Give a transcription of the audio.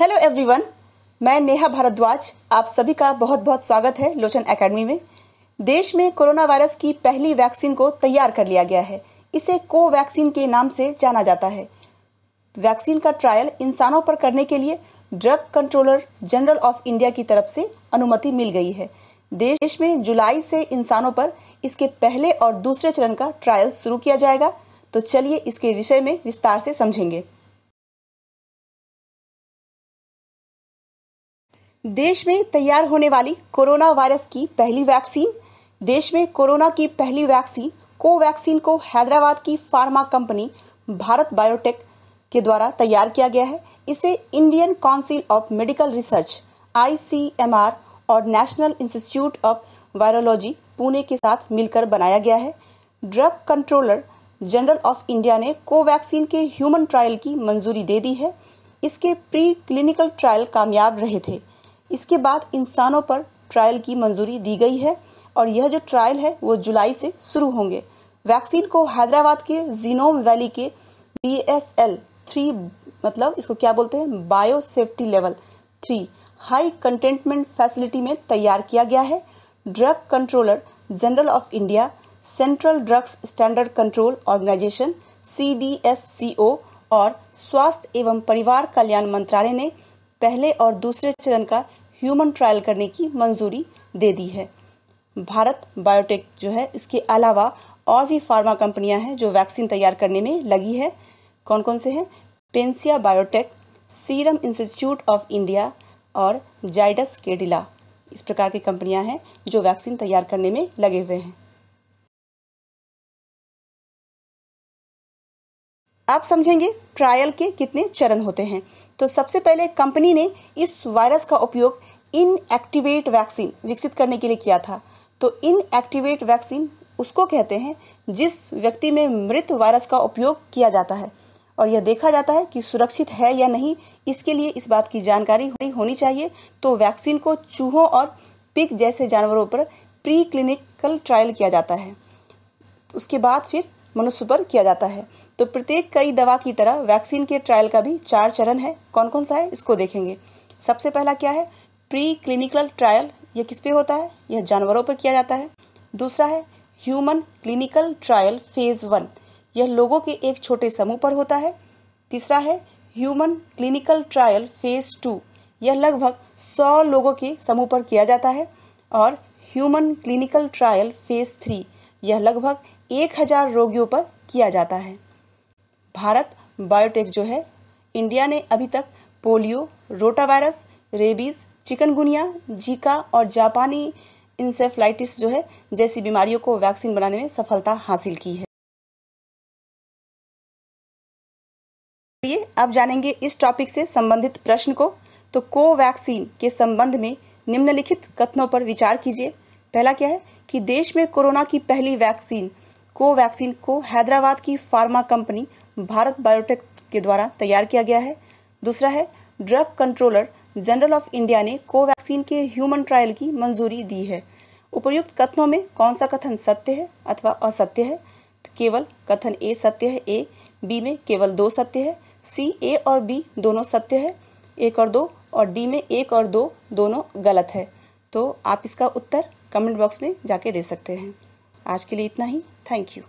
Hello everyone मैं नेहा भारद्वाज आप सभी का बहुत बहुत स्वागत है लोचन एकेडमी में देश में कोरोना वायरस की पहली वैक्सीन को तैयार कर लिया गया है इसे कोवैक्सीन के नाम से जाना जाता है वैक्सीन का ट्रायल इंसानों पर करने के लिए drug controller general of India की तरफ से अनुमति मिल गई है देश में जुलाई से इंसानों पर इसके पहले और दूसरे चरण का ट्रायल शुरू किया जाएगा तो चलिए इसके विषय में विस्तार से समझेंगे देश में तैयार होने वाली कोरोना वायरस की पहली वैक्सीन देश में कोरोना की पहली वैक्सीन कोवैक्सीन को हैदराबाद की फार्मा कंपनी भारत बायोटेक के द्वारा तैयार किया गया है इसे Indian council of medical research आई और national institute of virology Pune के साथ मिलकर बनाया गया है drug controller general of India ने कोवैक्सीन के ह्यूमन ट्रायल की मंजूरी दे दी है इसके प्री क्लिनिकल ट्रायल कामयाब रहे थे इसके बाद इंसानों पर ट्रायल की मंजूरी दी गई है और यह जो ट्रायल है वो जुलाई से शुरू होंगे वैक्सीन को हैदराबाद के जीनोम वैली के बी एस एल थ्री मतलब इसको क्या बोलते हैं bio safety level three high containment facility में तैयार किया गया है drug controller general of India central drugs standard control organisation C और स्वास्थ्य एवं परिवार कल्याण मंत्रालय ने पहले और दूसरे चरण का ह्यूमन ट्रायल करने की मंजूरी दे दी है भारत बायोटेक जो है इसके अलावा और भी फार्मा कंपनियां हैं जो वैक्सीन तैयार करने में लगी है कौन कौन से हैं Panacea biotech serum institute of India और जाइडस केडिला इस प्रकार की कंपनियां हैं जो वैक्सीन तैयार करने में लगे हुए हैं आप समझेंगे ट्रायल के कितने चरण होते हैं तो सबसे पहले कंपनी ने इस वायरस का उपयोग इनएक्टिवेट वैक्सीन विकसित करने के लिए किया था तो इनएक्टिवेट वैक्सीन उसको कहते हैं जिस व्यक्ति में मृत वायरस का उपयोग किया जाता है और यह देखा जाता है कि सुरक्षित है या नहीं इसके लिए इस बात की जानकारी होनी चाहिए तो वैक्सीन को चूहों और पिग जैसे जानवरों पर प्री क्लिनिकल ट्रायल किया जाता है उसके बाद फिर मनुष्य पर किया जाता है तो प्रत्येक कई दवा की तरह वैक्सीन के ट्रायल का भी चार चरण है कौन कौन सा है इसको देखेंगे सबसे पहला क्या है प्री क्लिनिकल ट्रायल यह किस पे होता है यह जानवरों पर किया जाता है दूसरा है human clinical trial phase one यह लोगों के एक छोटे समूह पर होता है तीसरा है human clinical trial phase two यह लगभग सौ लोगों के समूह पर किया जाता है और human clinical trial phase three यह लगभग एक हज़ार रोगियों पर किया जाता है भारत बायोटेक जो है इंडिया ने अभी तक polio rotavirus rabies chikungunya zika और जापानी इंसेफ्लाइटिस जो है जैसी बीमारियों को वैक्सीन बनाने में सफलता हासिल की है अब जानेंगे इस टॉपिक से संबंधित प्रश्न को तो कोवैक्सीन के संबंध में निम्नलिखित कथनों पर विचार कीजिए पहला क्या है कि देश में कोरोना की पहली वैक्सीन कोवैक्सीन को हैदराबाद की फार्मा कंपनी भारत बायोटेक के द्वारा तैयार किया गया है दूसरा है drug controller general of India ने कोवैक्सीन के ह्यूमन ट्रायल की मंजूरी दी है उपर्युक्त कथनों में कौन सा कथन सत्य है अथवा असत्य है केवल कथन ए सत्य है ए बी में केवल दो सत्य है सी ए और बी दोनों सत्य है एक और दो और डी में एक और दो दोनों गलत है तो आप इसका उत्तर कमेंट बॉक्स में जाके दे सकते हैं आज के लिए इतना ही Thank you.